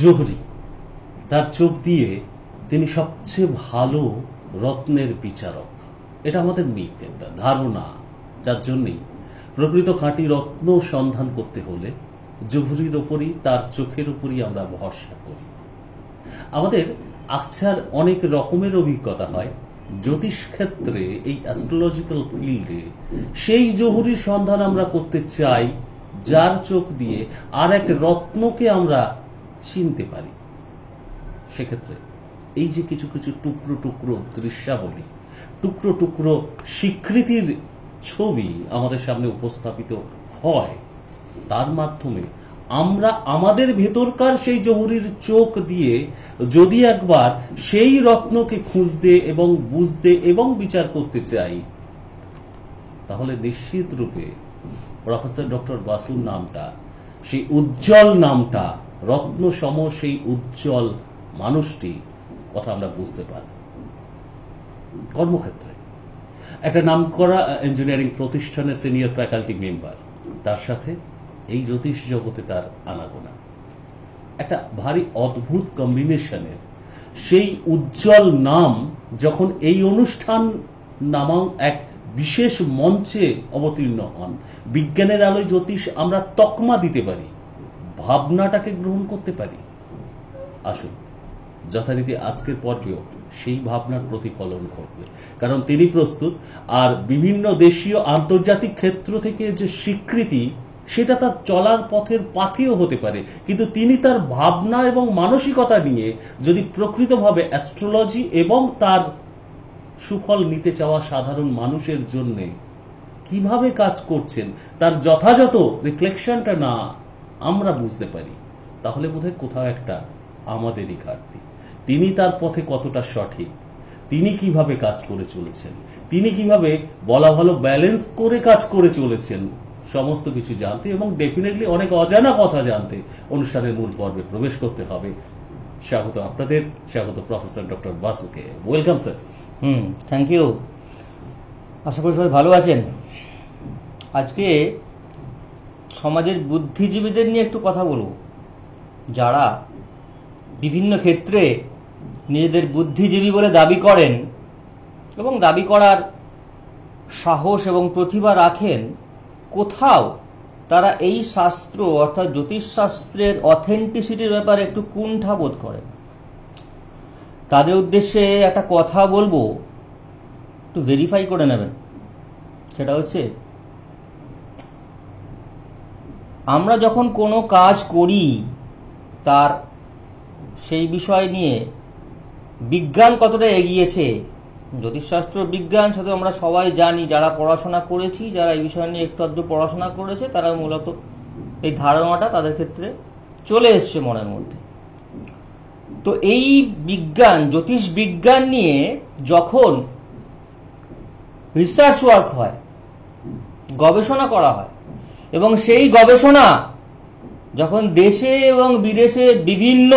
জোহরি তার চোখ দিয়ে তিনি সবচেয়ে ভালো রত্নের বিচারক এটা আমাদের মিথ একটা ধারণা যার জন্যেই প্রকৃত খাঁটি রত্ন সন্ধান করতে হলে জহুরির ওপরই তার চোখের উপরই আমরা ভরসা করি আমাদের আকছার অনেক রকমের অভিজ্ঞতা হয় জ্যোতিষ ক্ষেত্রে এই অ্যাস্ট্রোলজিক্যাল ফিল্ডে সেই জহুরির সন্ধান আমরা করতে চাই যার চোখ দিয়ে আর এক রত্নকে আমরা চিনতে পারি সেক্ষেত্রে এই যে কিছু কিছু টুকরো টুকরো দৃশ্যাবলী টুকরো টুকরো স্বীকৃতির ছবি আমাদের সামনে উপস্থাপিত হয় তার মাধ্যমে আমরা আমাদের ভেতরকার সেই জহুরির চোখ দিয়ে যদি একবার সেই রত্নকে খুঁজতে এবং বুঝতে এবং বিচার করতে চাই তাহলে নিশ্চিত রূপে প্রফেসর ডক্টর বাসুর নামটা সেই উজ্জ্বল নামটা রত্নসম সেই উজ্জ্বল মানুষটি কথা আমরা বুঝতে পারি কর্মক্ষেত্রে একটা নামকরা ইঞ্জিনিয়ারিং প্রতিষ্ঠানের সিনিয়র ফ্যাকাল্টি মেম্বার তার সাথে এই জ্যোতিষ জগতে তার আনাগোনা একটা ভারী অদ্ভুত কম্বিনেশনের সেই উজ্জ্বল নাম যখন এই অনুষ্ঠান নামাও এক বিশেষ মঞ্চে অবতীর্ণ হন বিজ্ঞানের আলোয় জ্যোতিষ আমরা তকমা দিতে পারি ভাবনাটাকে গ্রহণ করতে পারি আসুন যথারীতি আজকের পর্বেও সেই ভাবনার প্রতিফলন ঘটবে কারণ তিনি প্রস্তুত আর বিভিন্ন দেশীয় আন্তর্জাতিক ক্ষেত্র থেকে যে স্বীকৃতি সেটা তার চলার পথের পাথেও হতে পারে কিন্তু তিনি তার ভাবনা এবং মানসিকতা নিয়ে যদি প্রকৃতভাবে অ্যাস্ট্রোলজি এবং তার সুফল নিতে চাওয়া সাধারণ মানুষের জন্যে কিভাবে কাজ করছেন তার যথাযথ রিফ্লেকশনটা না আমরা বুঝতে পারি তাহলে হয় কোথাও একটা আমাদেরই ঘাটতি তিনি তার পথে কতটা সঠিক তিনি কিভাবে কাজ করে চলেছেন তিনি কিভাবে বলা ভালো ব্যালেন্স করে কাজ করে চলেছেন সমস্ত কিছু জানতে এবং ডেফিনেটলি অনেক অজানা কথা জানতে অনুষ্ঠানের মূল পর্বে প্রবেশ করতে হবে স্বাগত আপনাদের স্বাগত প্রফেসর ডক্টর বাসুকে welcome sir hmm thank you আশা করি সবাই ভালো আছেন আজকে সমাজের বুদ্ধিজীবীদের নিয়ে একটু কথা বলবো যারা বিভিন্ন ক্ষেত্রে নিজেদের বুদ্ধিজীবী বলে দাবি করেন এবং দাবি করার সাহস এবং প্রতিভা রাখেন কোথাও তারা এই শাস্ত্র অর্থাৎ জ্যোতিষশাস্ত্রের অথেন্টিসিটির ব্যাপারে একটু কুণ্ঠা বোধ করেন তাদের উদ্দেশ্যে একটা কথা বলবো একটু ভেরিফাই করে নেবেন সেটা হচ্ছে আমরা যখন কোনো কাজ করি তার সেই বিষয় নিয়ে বিজ্ঞান কতটা এগিয়েছে জ্যোতিষশাস্ত্র বিজ্ঞান সাথে আমরা সবাই জানি যারা পড়াশোনা করেছি যারা এই বিষয় নিয়ে একটু আধটু পড়াশোনা করেছে তারা মূলত এই ধারণাটা তাদের ক্ষেত্রে চলে এসছে মনের মধ্যে তো এই বিজ্ঞান জ্যোতিষ বিজ্ঞান নিয়ে যখন রিসার্চ ওয়ার্ক হয় গবেষণা করা হয় এবং সেই গবেষণা যখন দেশে এবং বিদেশে বিভিন্ন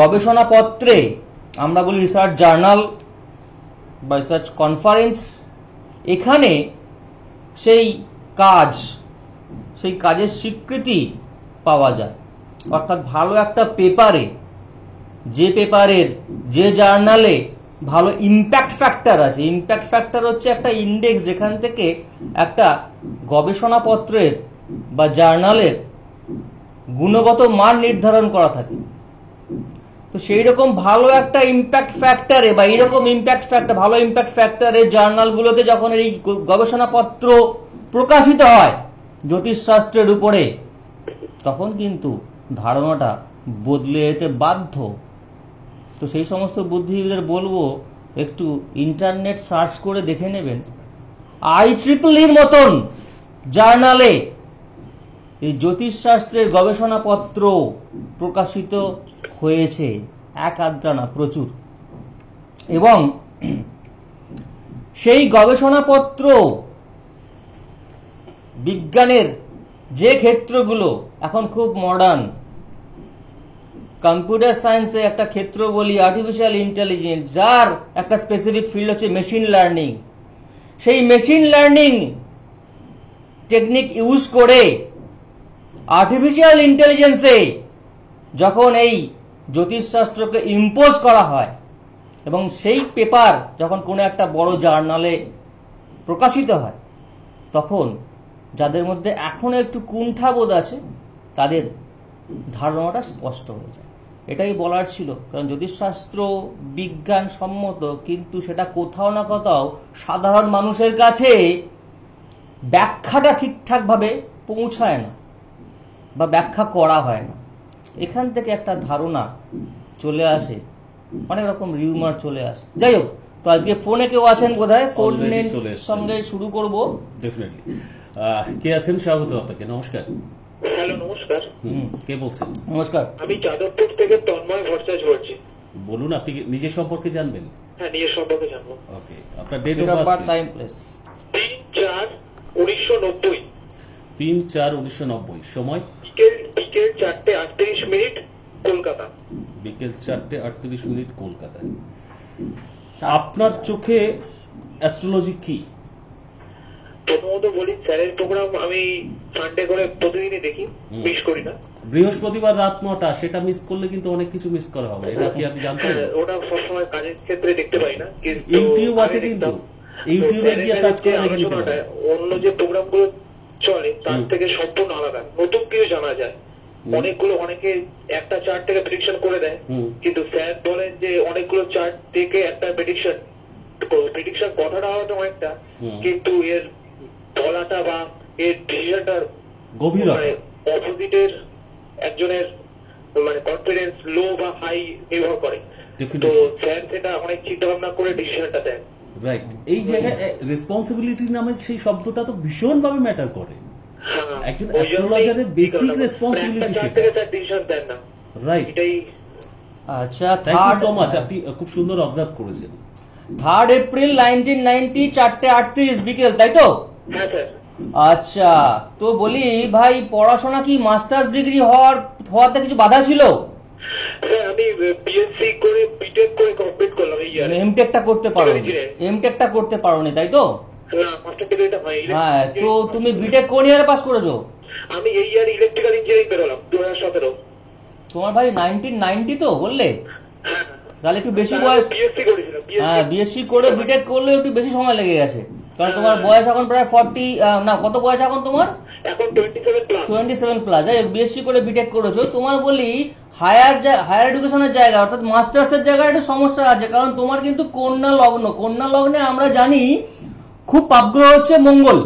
গবেষণাপত্রে আমরা বলি রিসার্চ জার্নাল বা রিসার্চ কনফারেন্স এখানে সেই কাজ সেই কাজের স্বীকৃতি পাওয়া যায় অর্থাৎ ভালো একটা পেপারে যে পেপারের যে জার্নালে ভালো ইম্প্যাক্ট ফ্যাক্টর আছে ইম্প্যাক্ট ফ্যাক্টর হচ্ছে একটা ইন্ডেক্স যেখান থেকে একটা গবেষণাপত্রের বা জার্নালের গুণগত মান নির্ধারণ করা থাকে তো সেই রকম ভালো একটা ইম্প্যাক্ট ফ্যাক্টরে বা এইরকম ইম্প্যাক্ট ফ্যাক্টর ভালো ইম্প্যাক্ট ফ্যাক্টরে জার্নালগুলোতে যখন এই গবেষণাপত্র প্রকাশিত হয় জ্যোতিষশাস্ত্রের উপরে তখন কিন্তু ধারণাটা বদলে যেতে বাধ্য তো সেই সমস্ত বুদ্ধিজীবীদের বলবো একটু ইন্টারনেট সার্চ করে দেখে নেবেন আই ট্রিপল ইর মতন জার্নালে এই জ্যোতিষশাস্ত্রের গবেষণাপত্র প্রকাশিত হয়েছে এক আদ্রানা প্রচুর এবং সেই গবেষণাপত্র বিজ্ঞানের যে ক্ষেত্রগুলো এখন খুব মডার্ন কম্পিউটার সায়েন্সে একটা ক্ষেত্র বলি আর্টিফিশিয়াল ইন্টেলিজেন্স যার একটা স্পেসিফিক ফিল্ড হচ্ছে মেশিন লার্নিং সেই মেশিন লার্নিং টেকনিক ইউজ করে আর্টিফিশিয়াল ইন্টেলিজেন্সে যখন এই জ্যোতিষশাস্ত্রকে ইম্পোজ করা হয় এবং সেই পেপার যখন কোনো একটা বড় জার্নালে প্রকাশিত হয় তখন যাদের মধ্যে এখনও একটু কুণ্ঠাবোধ আছে তাদের ধারণাটা স্পষ্ট হয়ে যায় এটাই বলার ছিল কারণ জ্যোতিষশাস্ত্র বিজ্ঞানসম্মত কিন্তু সেটা কোথাও না কোথাও সাধারণ মানুষের কাছে ব্যাখ্যাটা ঠিকঠাকভাবে পৌঁছায় না বা ব্যাখ্যা করা হয় না এখান থেকে একটা ধারণা চলে আসে অনেক রকম রিউমার চলে আসে যাই হোক তো আজকে ফোনে কেউ আছেন কোথায় ফোন সঙ্গে শুরু করবো ডেফিনেটলি কে আছেন স্বাগত আপনাকে নমস্কার হ্যালো নমস্কার কে বলছেন নমস্কার আমি যাদবপুর থেকে তন্ময় ভট্টাচ বলছি বলুন আপনি নিজের সম্পর্কে জানবেন হ্যাঁ নিজের সম্পর্কে জানবো ওকে আপনার date of birth time place তিন চার উনিশশো নব্বই তিন চার উনিশশো নব্বই সময় বিকেল বিকেল চারটে আটত্রিশ মিনিট কলকাতা বিকেল চারটে আটত্রিশ মিনিট কলকাতায় আপনার চোখে অ্যাস্ট্রোলজি কি প্রথমত বলি স্যারের প্রোগ্রাম আমি সানডে করে প্রতিদিনই দেখি মিস করি না বৃহস্পতিবার রাত নটা সেটা মিস করলে কিন্তু অনেক কিছু মিস করা হবে এটা কি আপনি জানতেন হ্যাঁ, ওটা সবসময় কাজের ক্ষেত্রে দেখতে পাই না কিন্তু ইউটিউব আছে কিন্তু ইউটিউবে গিয়ে সার্চ করে দেখে নিতে পারেন অন্য যে প্রোগ্রামগুলো চলে তার থেকে সম্পূর্ণ আলাদা নতুন কিছু জানা যায় অনেকগুলো অনেকে একটা চার্ট থেকে প্রেডিকশন করে দেয় কিন্তু স্যার বলেন যে অনেকগুলো চার্ট থেকে একটা প্রেডিকশন প্রেডিকশন কথাটা হয়তো অনেকটা কিন্তু এর বলাটা বা এর ডিসিশনটার গভীরতা অপোজিটের একজনের মানে কনফিডেন্স লো বা হাই নির্ভর করে তো স্যার সেটা অনেক চিন্তা ভাবনা করে ডিসিশনটা দেন রাইট এই জায়গায় রেসপন্সিবিলিটি নামে সেই শব্দটা তো ম্যাটার করে হ্যাঁ, একজন অ্যাস্ট্রোলজারের বেসিক রেসপন্সিবিলিটি সেটা রাইট আচ্ছা থ্যাংক সো মাচ আপনি খুব সুন্দর অবজার্ভ করেছেন থার্ড এপ্রিল নাইনটিন নাইনটি চারটে আটত্রিশ বিকেল তাই তো আচ্ছা তো বলি ভাই পড়াশোনা কি মাস্টার্স ডিগ্রি হওয়ার হওয়াতে কিছু বাধা ছিল হ্যাঁ তো হ্যাঁ, তুমি বিটেক করেছো আমি এই তোমার ভাই নাইনটি তো বললে হ্যাঁ। তাহলে একটু বেশি বয়স হ্যাঁ বিএসসি করে বিটেক করলে একটু বেশি সময় লেগে গেছে কারণ তোমার বয়স এখন প্রায় ফর্টি না কত বয়স এখন তোমার টোয়েন্টি সেভেন প্লাস বিএসসি করে বিটেক করেছো তোমার বলি হায়ার হায়ার জায়গা অর্থাৎ মাস্টার্সের জায়গায় কারণ তোমার কিন্তু কন্যা লগ্ন কন্যা লগ্নে আমরা জানি খুব হচ্ছে মঙ্গল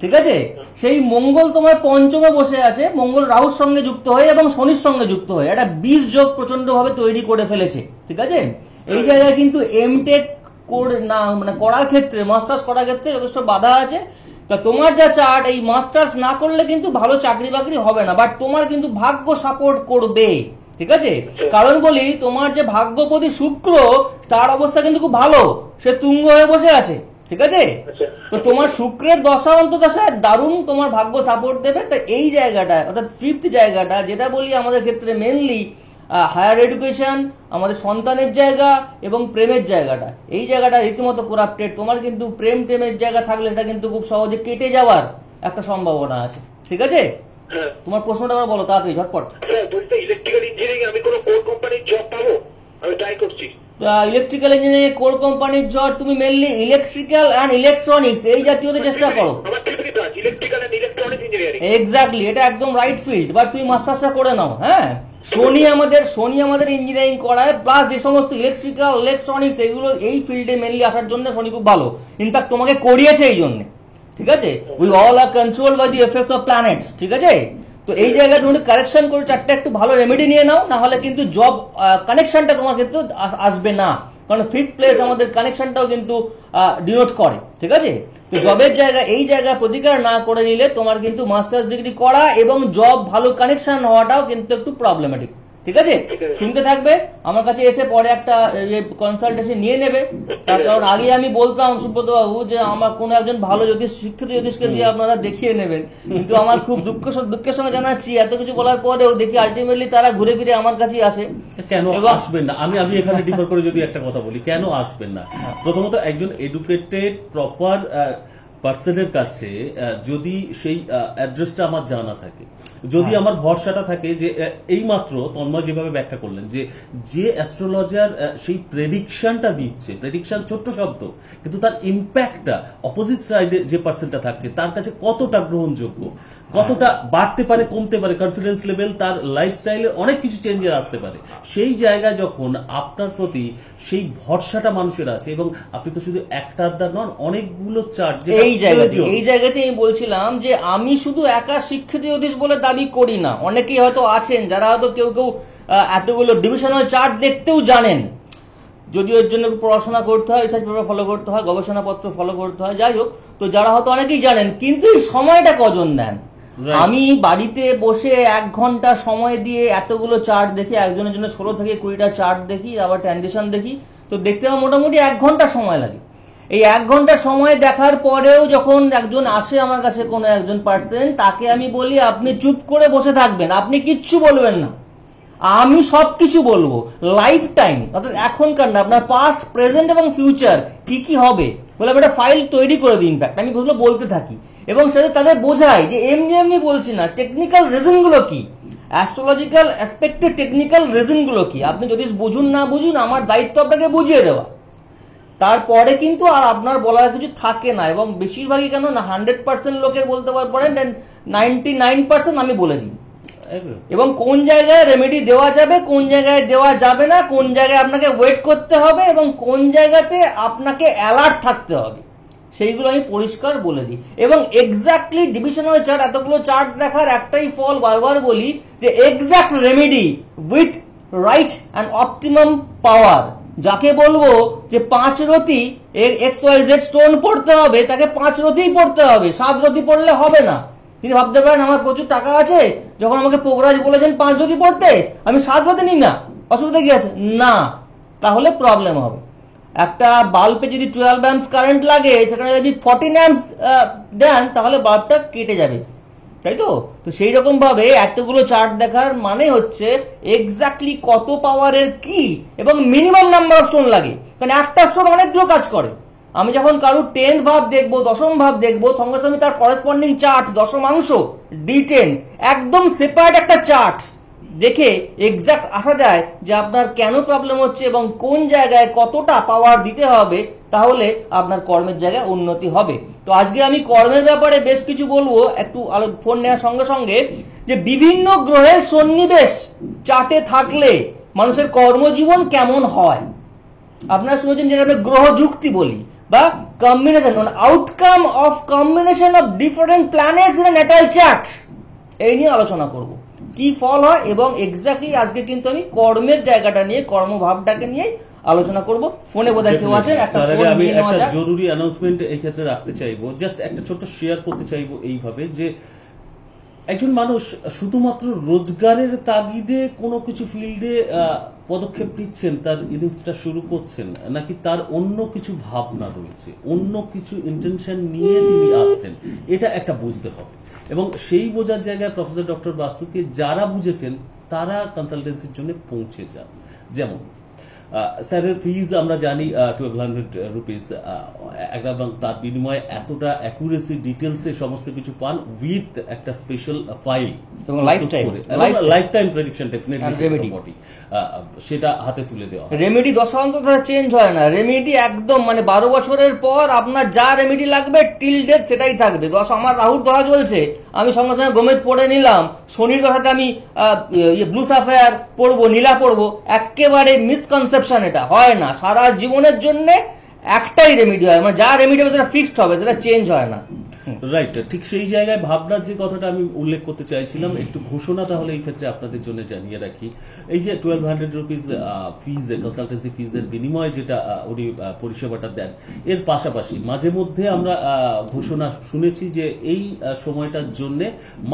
ঠিক আছে সেই মঙ্গল তোমার পঞ্চমে বসে আছে মঙ্গল রাহুর সঙ্গে যুক্ত হয়ে এবং শনির সঙ্গে যুক্ত হয়ে একটা বিষ যোগ প্রচন্ড ভাবে তৈরি করে ফেলেছে ঠিক আছে এই জায়গায় কিন্তু এমটেক না মানে করার ক্ষেত্রে মাস্টার্স করার ক্ষেত্রে যথেষ্ট বাধা আছে তা তোমার যা চার্ট এই মাস্টার্স না করলে কিন্তু ভালো চাকরি বাকরি হবে না বাট তোমার কিন্তু ভাগ্য সাপোর্ট করবে ঠিক আছে কারণ বলি তোমার যে ভাগ্যপতি শুক্র তার অবস্থা কিন্তু খুব ভালো সে তুঙ্গ হয়ে বসে আছে ঠিক আছে তো তোমার শুক্রের দশা অন্তদশা দারুণ তোমার ভাগ্য সাপোর্ট দেবে তা এই জায়গাটা অর্থাৎ ফিফথ জায়গাটা যেটা বলি আমাদের ক্ষেত্রে মেনলি হায়ার এডুকেশন আমাদের সন্তানের জায়গা এবং প্রেমের জায়গাটা এই জায়গাটা রীতিমতো করাপ্টেড তোমার কিন্তু প্রেম প্রেমের জায়গা থাকলে এটা কিন্তু খুব সহজে কেটে যাওয়ার একটা সম্ভাবনা আছে ঠিক আছে হ্যাঁ। তোমার প্রশ্নটা আমার বলো তাড়াতাড়ি ঝটপট ইলেকট্রিক্যাল ইঞ্জিনিয়ারিং আমি কোনো কোর কোম্পানির জব পাবো আমি ট্রাই করছি ইলেকট্রিক্যাল ইঞ্জিনিয়ারিং কোর কোম্পানির জব তুমি মেনলি ইলেকট্রিক্যাল অ্যান্ড ইলেকট্রনিক্স এই জাতীয়তে চেষ্টা করো electrical and electronics engineering exactly এটা একদম রাইট ফিল্ড বাট তুমি মাস্টার্সটা করে নাও হ্যাঁ সোনি আমাদের সোনি আমাদের ইঞ্জিনিয়ারিং করায় প্লাস যে সমস্ত ইলেকট্রিক্যাল ইলেকট্রনিক্স এগুলো এই ফিল্ডে মেনলি আসার জন্য সোনি খুব ভালো ইনফ্যাক্ট তোমাকে করিয়েছে এই জন্য ঠিক আছে we all are control by the effects of planets ঠিক আছে তো এই জায়গায় তুমি কারেকশন করে চারটা একটু ভালো রেমেডি নিয়ে নাও না হলে কিন্তু জব কানেকশনটা তোমার কিন্তু আসবে না কারণ ফিফথ প্লেস আমাদের কানেকশনটাও কিন্তু ডিনোট করে ঠিক আছে জবের জায়গা এই জায়গা প্রতিকার না করে নিলে তোমার কিন্তু মাস্টার্স ডিগ্রি করা এবং জব ভালো কানেকশন হওয়াটাও কিন্তু একটু প্রবলেমেটিক ঠিক আছে শুনতে থাকবে আমার কাছে এসে পরে একটা কনসালটেশন নিয়ে নেবে তার কারণ আগে আমি বলতাম সুব্রত বাবু যে আমার কোনো একজন ভালো যদি শিক্ষিত জ্যোতিষকে দিয়ে আপনারা দেখিয়ে নেবেন কিন্তু আমার খুব দুঃখ দুঃখের সঙ্গে জানাচ্ছি এত কিছু বলার পরেও দেখি আলটিমেটলি তারা ঘুরে ফিরে আমার কাছেই আসে কেন আসবেন না আমি আমি এখানে ডিফার করে যদি একটা কথা বলি কেন আসবেন না হ্যাঁ। প্রথমত একজন এডুকেটেড প্রপার পার্সনের কাছে যদি সেই অ্যাড্রেসটা আমার জানা থাকে যদি হ্যাঁ। আমার ভরসাটা থাকে যে এই মাত্র তন্ময় যেভাবে ব্যাখ্যা করলেন যে যে অ্যাস্ট্রোলজার সেই প্রেডিকশনটা দিচ্ছে প্রেডিকশন ছোট্ট শব্দ কিন্তু তার ইম্প্যাক্টটা অপোজিট সাইডে যে পার্সেন্টটা থাকছে তার কাছে কতটা গ্রহণযোগ্য কতটা বাড়তে পারে কমতে পারে কনফিডেন্স লেভেল তার লাইফস্টাইলে অনেক কিছু চেঞ্জের আসতে পারে সেই জায়গায় যখন আপনার প্রতি সেই ভরসাটা মানুষের আছে এবং আপনি তো শুধু একটা আড্ডা নন অনেকগুলো চার্জ এই জায়গাতে এই জায়গাতে আমি বলছিলাম যে আমি শুধু একা শিক্ষিত জ্যোতিষ বলে দাবি করি না অনেকেই হয়তো আছেন যারা হয়তো কেউ কেউ এতগুলো ডিভিশনাল চার্ট দেখতেও জানেন যদি ওর জন্য পড়াশোনা করতে হয় রিসার্চ পেপার ফলো করতে হয় গবেষণাপত্র ফলো করতে হয় যাই হোক তো যারা হয়তো অনেকেই জানেন কিন্তু এই সময়টা কজন দেন আমি বাড়িতে বসে এক ঘন্টা সময় দিয়ে এতগুলো চার্ট দেখি একজনের জন্য ষোলো থেকে কুড়িটা চার্ট দেখি আবার ট্রানজেকশন দেখি তো দেখতে আমার মোটামুটি এক ঘন্টা সময় লাগে এই এক ঘন্টা সময় দেখার পরেও যখন একজন আসে আমার কাছে কোনো একজন পার্সেন্ট তাকে আমি বলি আপনি চুপ করে বসে থাকবেন আপনি কিচ্ছু বলবেন না আমি সব কিছু বলবো লাইফ টাইম অর্থাৎ এখনকার না আপনার পাস্ট প্রেজেন্ট এবং ফিউচার কি কি হবে বলে আমি একটা ফাইল তৈরি করে দিই ইনফ্যাক্ট আমি ওগুলো বলতে থাকি এবং সেটা তাদের বোঝাই যে এমনি এমনি বলছি না টেকনিক্যাল রিজনগুলো কি অ্যাস্ট্রোলজিক্যাল অ্যাসপেক্টে টেকনিক্যাল রিজনগুলো কি আপনি যদি বুঝুন না বুঝুন আমার দায়িত্ব আপনাকে বুঝিয়ে দেওয়া তারপরে কিন্তু আর আপনার বলার কিছু থাকে না এবং বেশিরভাগই কেন না হান্ড্রেড পার্সেন্ট লোকের বলতে পারেন নাইনটি নাইন পার্সেন্ট আমি বলে দিই এবং কোন জায়গায় রেমেডি দেওয়া যাবে কোন জায়গায় দেওয়া যাবে না কোন জায়গায় আপনাকে ওয়েট করতে হবে এবং কোন জায়গাতে আপনাকে অ্যালার্ট থাকতে হবে সেইগুলো আমি পরিষ্কার বলে দিই এবং এক্স্যাক্টলি ডিভিশনাল চার্ট এতগুলো চার্ট দেখার একটাই ফল বারবার বলি যে exact remedy with right and optimum power যাকে বলবো যে পাঁচ রতি এর এক্স ওয়াই জেড স্টোন পড়তে হবে তাকে পাঁচ রতিই পড়তে হবে সাত রতি পড়লে হবে না তিনি ভাবতে পারেন আমার প্রচুর টাকা আছে যখন আমাকে পোগরাজ বলেছেন পাঁচ ধুতি পড়তে আমি সাত হতে নিই না অসুবিধা কি আছে না তাহলে প্রবলেম হবে একটা বাল্বে যদি টুয়েলভ অ্যাম্পস কারেন্ট লাগে সেখানে যদি ফর্টিন অ্যাম্পস দেন তাহলে বাল্বটা কেটে যাবে তাই তো তো সেই রকমভাবে এতগুলো চার্ট দেখার মানে হচ্ছে এক্স্যাক্টলি কত পাওয়ারের কি এবং মিনিমাম নাম্বার অফ স্টোন লাগে কারণ একটা স্টোন অনেকগুলো কাজ করে আমি যখন কারুর টেন ভাব দেখবো দশম ভাব দেখবো সঙ্গে সঙ্গে তার করেসপন্ডিং চার্ট দশমাংশ ডি টেন একদম সেপারেট একটা চার্ট দেখে এক্সাক্ট আসা যায় যে আপনার কেন প্রবলেম হচ্ছে এবং কোন জায়গায় কতটা পাওয়ার দিতে হবে তাহলে আপনার কর্মের জায়গায় উন্নতি হবে তো আজকে আমি কর্মের ব্যাপারে বেশ কিছু বলবো একটু ফোন নেওয়ার সঙ্গে সঙ্গে যে বিভিন্ন গ্রহের সন্নিবেশ চাটে থাকলে মানুষের কর্মজীবন কেমন হয় আপনারা শুনেছেন যেটা আমি গ্রহ যুক্তি বলি বা combination outcome of combination of different planets in natal chart এই নিয়ে আলোচনা করব কি ফল হয় এবং এক্স্যাক্টলি আজকে কিন্তু আমি কর্মের জায়গাটা নিয়ে কর্মভাবটাকে নিয়ে আলোচনা করব ফোনে বোধহয় কেউ আছেন একটা আমি একটা জরুরি অ্যানাউন্সমেন্ট এই ক্ষেত্রে রাখতে চাইবো জাস্ট একটা ছোট শেয়ার করতে চাইবো এইভাবে যে একজন মানুষ শুধুমাত্র রোজগারের তাগিদে কোনো কিছু ফিল্ডে পদক্ষেপ নিচ্ছেন তার ইনিংসটা শুরু করছেন নাকি তার অন্য কিছু ভাবনা রয়েছে অন্য কিছু ইন্টেনশন নিয়ে তিনি আসছেন এটা একটা বুঝতে হবে এবং সেই বোঝার জায়গায় প্রফেসর ডক্টর বাসুকে যারা বুঝেছেন তারা কনসালটেন্সির জন্য পৌঁছে যান যেমন স্যারের ফিজ আমরা জানি টুয়েলভ হান্ড্রেড রুপিস এবং তার বিনিময়ে এতটা অ্যাকুরেসি ডিটেলসে সমস্ত কিছু পান উইথ একটা special file lifetime prediction definitely সেটা হাতে তুলে দেওয়া রেমেডি দশ চেঞ্জ হয় না রেমেডি একদম মানে বারো বছরের পর আপনার যা রেমেডি লাগবে টিল ডেথ সেটাই থাকবে দশ আমার রাহুর দশা চলছে আমি সঙ্গে সঙ্গে গোমেদ পড়ে নিলাম শনির দশাতে আমি ব্লু সাফায়ার ইয়ে পড়বো নীলা পড়বো একেবারে মিসকনসেপ্ট কনসেপশন এটা হয় না সারা জীবনের জন্যে একটাই রেমিডি হয় মানে যা রেমিডি হবে সেটা ফিক্সড হবে সেটা চেঞ্জ হয় না রাইট ঠিক সেই জায়গায় ভাবনার যে কথাটা আমি উল্লেখ করতে চাইছিলাম একটু ঘোষণা তাহলে এই ক্ষেত্রে আপনাদের জন্য জানিয়ে রাখি এই যে twelve hundred rupees fees consultancy ফিজের বিনিময়ে যেটা উনি পরিষেবাটা দেন এর পাশাপাশি মাঝে মধ্যে আমরা ঘোষণা শুনেছি যে এই সময়টার জন্য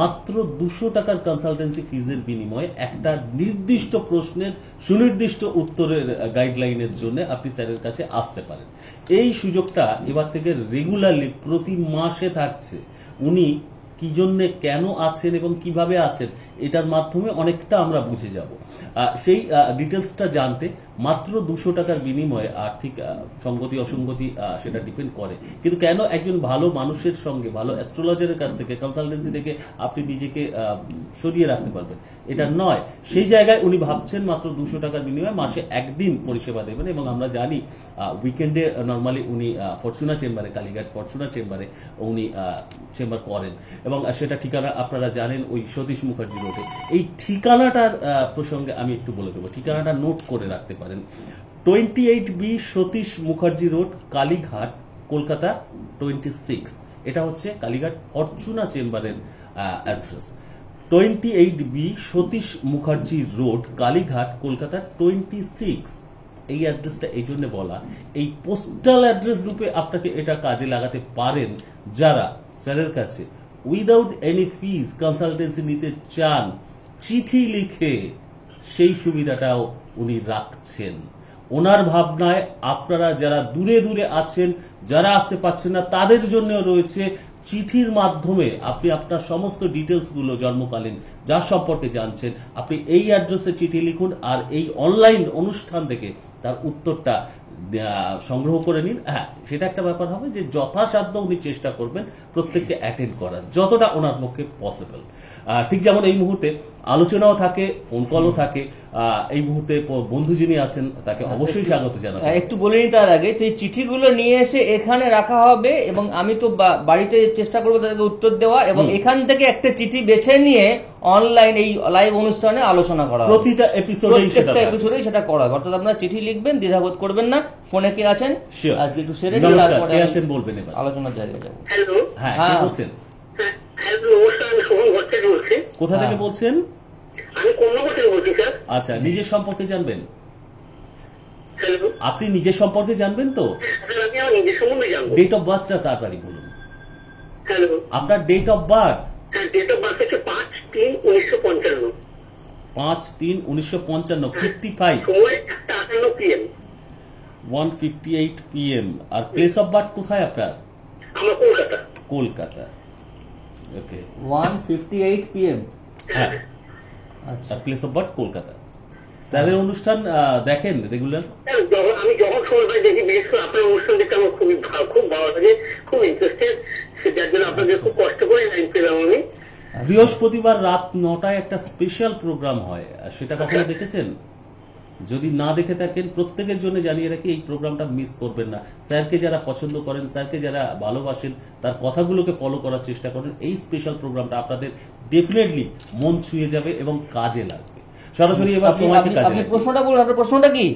মাত্র দুশো টাকার কনসালটেন্সি ফিজের বিনিময়ে একটা নির্দিষ্ট প্রশ্নের সুনির্দিষ্ট উত্তরের গাইডলাইনের জন্য আপনি স্যারের কাছে আসতে পারেন এই সুযোগটা এবার থেকে রেগুলারলি প্রতি মাসে থাকছে উনি কি জন্যে কেন আছেন এবং কিভাবে আছেন এটার মাধ্যমে অনেকটা আমরা বুঝে যাব সেই ডিটেলসটা জানতে মাত্র দুশো টাকার বিনিময়ে আর্থিক সঙ্গতি অসঙ্গতি সেটা ডিপেন্ড করে কিন্তু কেন একজন ভালো মানুষের সঙ্গে ভালো অ্যাস্ট্রোলজারের কাছ থেকে কনসালটেন্সি থেকে আপনি নিজেকে সরিয়ে রাখতে পারবেন এটা নয় সেই জায়গায় উনি ভাবছেন মাত্র দুশো টাকার বিনিময়ে মাসে একদিন পরিষেবা দেবেন এবং আমরা জানি উইকেন্ডে নর্মালি উনি ফরচুনা চেম্বারে কালীঘাট ফরচুনা চেম্বারে উনি চেম্বার করেন এবং সেটা ঠিকানা আপনারা জানেন ওই সতীশ মুখার্জি রোডে এই ঠিকানাটার প্রসঙ্গে আমি একটু বলে দেবো ঠিকানাটা নোট করে রাখতে পারি পারেন twenty eight B Satish Mukherjee road Kalighat Kolkata twenty six এটা হচ্ছে কালীঘাট অর্চুনা চেম্বারের address twenty eight B Satish Mukherjee road Kalighat Kolkata twenty six এই অ্যাড্রেসটা এই জন্য বলা এই পোস্টাল অ্যাড্রেস রূপে আপনাকে এটা কাজে লাগাতে পারেন যারা স্যারের কাছে উইদাউট এনি ফিজ কনসালটেন্সি নিতে চান চিঠি লিখে সেই সুবিধাটাও উনি রাখছেন ওনার ভাবনায় আপনারা যারা দূরে দূরে আছেন যারা আসতে পারছেন না তাদের জন্য রয়েছে চিঠির মাধ্যমে আপনি আপনার সমস্ত ডিটেলসগুলো জন্মকালীন যা সম্পর্কে জানছেন আপনি এই অ্যাড্রেসে চিঠি লিখুন আর এই অনলাইন অনুষ্ঠান থেকে তার উত্তরটা সংগ্রহ করে নিন হ্যাঁ সেটা একটা ব্যাপার হবে যে যথাসাধ্য উনি চেষ্টা করবেন প্রত্যেককে অ্যাটেন্ড করার যতটা ওনার পক্ষে পসিবল ঠিক যেমন এই মুহূর্তে আলোচনাও থাকে ফোন কলও থাকে এই মুহূর্তে বন্ধু যিনি আছেন তাকে অবশ্যই স্বাগত জানাবো একটু বলে নি তার আগে সেই চিঠিগুলো নিয়ে এসে এখানে রাখা হবে এবং আমি তো বাড়িতে চেষ্টা করবো তাদেরকে উত্তর দেওয়া এবং এখান থেকে একটা চিঠি বেছে নিয়ে অনলাইন এই লাইভ অনুষ্ঠানে আলোচনা করা প্রতিটা এপিসোডে প্রত্যেকটা এপিসোডে সেটা করা হবে অর্থাৎ আপনারা চিঠি লিখবেন দ্বিধাবোধ করবেন না ফোনে কে আছেন আজকে একটু সেরে তারপরে আছেন বলবেন এবার আলোচনার জায়গায় যাব হ্যালো হ্যাঁ কে বলছেন কোথা থেকে হ্যাঁ। বলছেন আমি কমলাপুর থেকে বলছি স্যার আচ্ছা নিজের সম্পর্কে জানবেন আপনি নিজের সম্পর্কে জানবেন তো ডেট অফ বার্থটা তাড়াতাড়ি বলুন আপনার date of birth date of birth হচ্ছে পাঁচ তিন উনিশশো পঞ্চান্ন পাঁচ তিন উনিশশো পঞ্চান্ন ফিফটি ফাইভ সময় একটা আটান্ন PM one fifty eight PM আর প্লেস অফ বার্থ কোথায় আপনার আমার Kolkata Kolkata okay one fifty eight PM হ্যাঁ আচ্ছা প্লেস অফ বার্থ কলকাতা স্যারের হ্যাঁ। অনুষ্ঠান দেখেন রেগুলার হ্যাঁ, আমি যখন সময় পাই দেখি বিশেষ করে আপনার অনুষ্ঠান দেখতে আমার খুবই খুব ভালো লাগে খুব ইন্টারেস্টেড যার জন্য আপনাদের খুব কষ্ট করে লাইন পেলাম আমি আচ্ছা। বৃহস্পতিবার রাত নটায় একটা স্পেশাল প্রোগ্রাম হয় সেটা কখনো দেখেছেন যদি না দেখে থাকেন প্রত্যেকের জন্য জানিয়ে রাখি এই প্রোগ্রামটা মিস করবেন না স্যারকে যারা পছন্দ করেন স্যারকে যারা ভালোবাসেন তার কথাগুলোকে ফলো করার চেষ্টা করেন এই স্পেশাল প্রোগ্রামটা আপনাদের ডেফিনেটলি মন ছুঁয়ে যাবে এবং কাজে লাগবে সরাসরি এবার সময়কে কাজে আপনি প্রশ্নটা বলুন আপনার প্রশ্নটা কি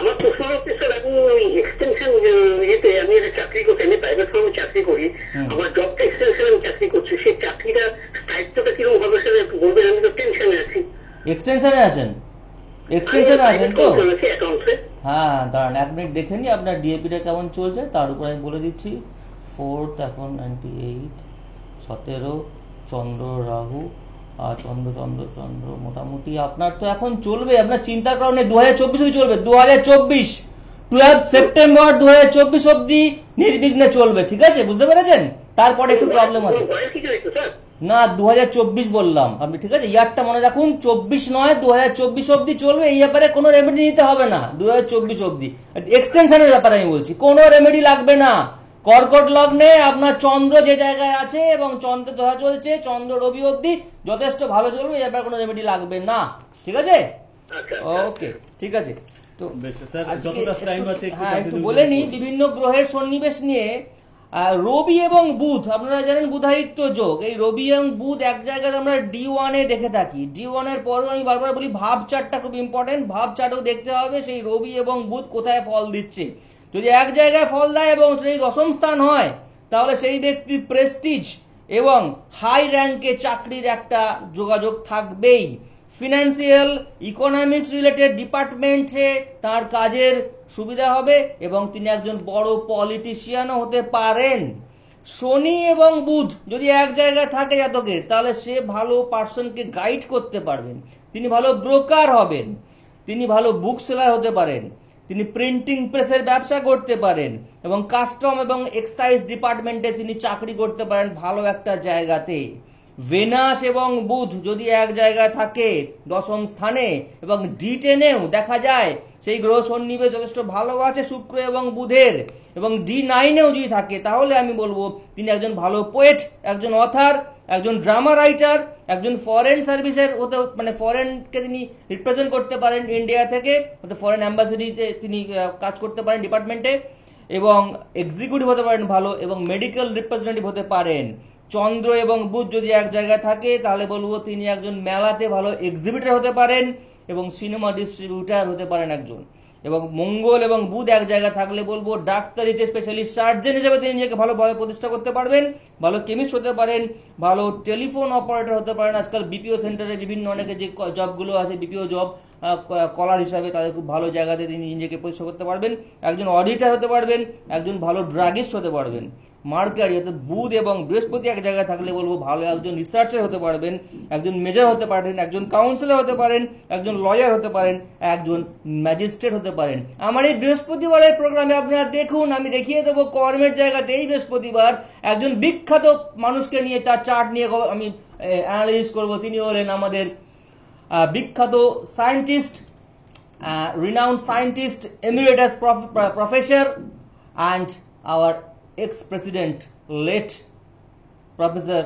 আমার প্রশ্ন হচ্ছে স্যার আমি এক্সটেনশন ইয়েতে আমি চাকরি করছি আমি প্রাইভেট ফার্মে চাকরি করি আমার জবটা এক্সটেনশন আমি চাকরি করছি সেই চাকরিটা সাহিত্যটা কিরকম হবে সেটা বলবেন আমি তো টেনশনে আছি এক্সটেনশনে আছেন এক্সটেনশনে আছেন তো হ্যাঁ দাঁড়ান এক মিনিট দেখে আপনার ডিএপিটা কেমন চলছে তার উপর আমি বলে দিচ্ছি ফোর্থ এখন নাইনটি এইট সতেরো চন্দ্র রাহু আর চন্দ্র চন্দ্র চন্দ্র মোটামুটি আপনার তো এখন চলবে আপনার চিন্তার কারণে দু হাজার চব্বিশ চলবে দু হাজার চব্বিশ টুয়েলভ সেপ্টেম্বর দু হাজার চব্বিশ অব্দি নির্বিঘ্নে চলবে ঠিক আছে বুঝতে পেরেছেন তারপরে একটু প্রবলেম আছে না দু বললাম আপনি ঠিক আছে ইয়ারটা মনে রাখুন চব্বিশ নয় দু হাজার চব্বিশ অব্দি চলবে এই ব্যাপারে কোনো রেমেডি নিতে হবে না দু হাজার চব্বিশ অব্দি এক্সটেনশনের ব্যাপারে আমি বলছি কোনো রেমেডি লাগবে না কর্কট লগ্নে আপনার চন্দ্র যে জায়গায় আছে এবং চন্দ্র ধরা চলছে চন্দ্র রবি অব্দি যথেষ্ট ভালো চলবে এই ব্যাপারে কোনো রেমেডি লাগবে না ঠিক আছে ওকে আচ্ছা, আচ্ছা। ঠিক আছে তো হ্যাঁ, বলে নি বিভিন্ন গ্রহের সন্নিবেশ নিয়ে রবি এবং বুধ আপনারা জানেন বুধায়িত্ব যোগ এই রবি এবং বুধ এক জায়গায় আমরা ডি ওয়ানে দেখে থাকি ডি ওয়ানের পরও আমি বারবার বলি ভাব চারটা খুব ইম্পর্টেন্ট ভাব চারও দেখতে হবে সেই রবি এবং বুধ কোথায় ফল দিচ্ছে যদি এক জায়গায় ফল দেয় এবং সেই দশম স্থান হয় তাহলে সেই ব্যক্তির প্রেস্টিজ এবং হাই র্যাঙ্কে চাকরির একটা যোগাযোগ থাকবেই ফিনান্সিয়াল ইকোনমিক্স রিলেটেড ডিপার্টমেন্টে তার কাজের সুবিধা হবে এবং তিনি একজন বড় পলিটিশিয়ানও হতে পারেন শনি এবং বুধ যদি এক জায়গায় থাকে জাতকের তাহলে সে ভালো পার্সনকে গাইড করতে পারবেন তিনি ভালো ব্রোকার হবেন তিনি ভালো বুক সেলার হতে পারেন তিনি প্রিন্টিং প্রেসের ব্যবসা করতে পারেন এবং কাস্টম এবং এক্সাইজ ডিপার্টমেন্টে তিনি চাকরি করতে পারেন ভালো একটা জায়গাতে ভেনাস এবং বুধ যদি এক জায়গায় থাকে দশম স্থানে এবং ডিটেনেও দেখা যায় সেই গ্রহ সন্নিবেশ যথেষ্ট ভালো আছে শুক্র এবং বুধের এবং ডি নাইনেও যদি থাকে তাহলে আমি বলবো তিনি একজন ভালো পোয়েট একজন অথার একজন ড্রামা রাইটার একজন ফরেন সার্ভিসের হতে মানে ফরেনকে তিনি রিপ্রেজেন্ট করতে পারেন ইন্ডিয়া থেকে হতে ফরেন অ্যাম্বাসিডিতে তিনি কাজ করতে পারেন ডিপার্টমেন্টে এবং এক্সিকিউটিভ হতে পারেন ভালো এবং মেডিকেল রিপ্রেজেন্টেটিভ হতে পারেন চন্দ্র এবং বুধ যদি এক জায়গায় থাকে তাহলে বলবো তিনি একজন মেলাতে ভালো এক্সিবিটার হতে পারেন এবং সিনেমা ডিস্ট্রিবিউটার হতে পারেন একজন এবং মঙ্গল এবং বুধ এক জায়গায় থাকলে বলবো ডাক্তারিতে স্পেশালিস্ট সার্জন হিসেবে তিনি নিজেকে ভালোভাবে প্রতিষ্ঠা করতে পারবেন ভালো কেমিস্ট হতে পারেন ভালো টেলিফোন অপারেটর হতে পারেন আজকাল বিপিও সেন্টারে বিভিন্ন অনেকে যে জবগুলো আছে বিপিও জব কলার হিসাবে তাদের খুব ভালো জায়গাতে তিনি নিজেকে প্রতিষ্ঠা করতে পারবেন একজন অডিটার হতে পারবেন একজন ভালো ড্রাগিস্ট হতে পারবেন মার্কারি অর্থাৎ বুধ এবং বৃহস্পতি এক জায়গায় থাকলে বলবো ভালো একজন রিসার্চার হতে পারবেন একজন মেজর হতে পারেন একজন কাউন্সিলর হতে পারেন একজন লয়ার হতে পারেন একজন ম্যাজিস্ট্রেট হতে পারেন আমার এই বৃহস্পতিবারের প্রোগ্রামে আপনারা দেখুন আমি দেখিয়ে দেবো কর্মের জায়গাতে এই বৃহস্পতিবার একজন বিখ্যাত মানুষকে নিয়ে তার চার্ট নিয়ে আমি অ্যানালিস করব তিনি হলেন আমাদের বিখ্যাত scientist renowned scientist emeritus professor and our ex president late professor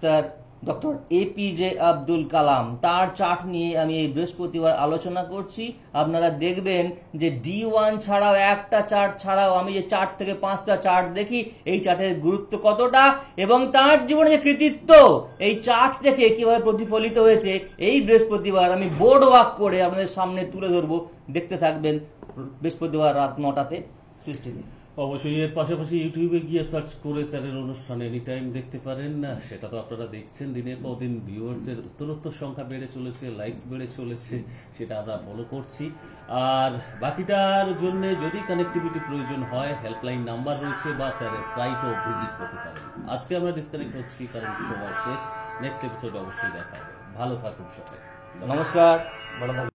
sir doctor APJ Abdul Kalam তার চার্ট নিয়ে আমি এই বৃহস্পতিবার আলোচনা করছি আপনারা দেখবেন যে ডি ওয়ান ছাড়াও একটা চার্ট ছাড়াও আমি যে চার্ট থেকে পাঁচটা চার্ট দেখি এই চার্টের গুরুত্ব কতটা এবং তার জীবনে যে কৃতিত্ব এই চার্ট দেখে কিভাবে প্রতিফলিত হয়েছে এই বৃহস্পতিবার আমি বোর্ড ওয়াক করে আপনাদের সামনে তুলে ধরবো দেখতে থাকবেন বৃহস্পতিবার রাত নটাতে সৃষ্টি অবশ্যই এর পাশাপাশি ইউটিউবে গিয়ে সার্চ করে স্যারের অনুষ্ঠান এনি টাইম দেখতে পারেন না সেটা তো আপনারা দেখছেন দিনের পর দিন ভিউয়ার্সের উত্তরোত্তর সংখ্যা বেড়ে চলেছে লাইকস বেড়ে চলেছে সেটা আমরা ফলো করছি আর বাকিটার জন্য যদি কানেকটিভিটি প্রয়োজন হয় হেল্পলাইন নাম্বার রয়েছে বা স্যারের সাইটও ভিজিট করতে পারেন আজকে আমরা ডিসকানেক্ট হচ্ছি কারণ সময় শেষ নেক্সট এপিসোড অবশ্যই দেখা হবে ভালো থাকুন সবাই নমস্কার ভালো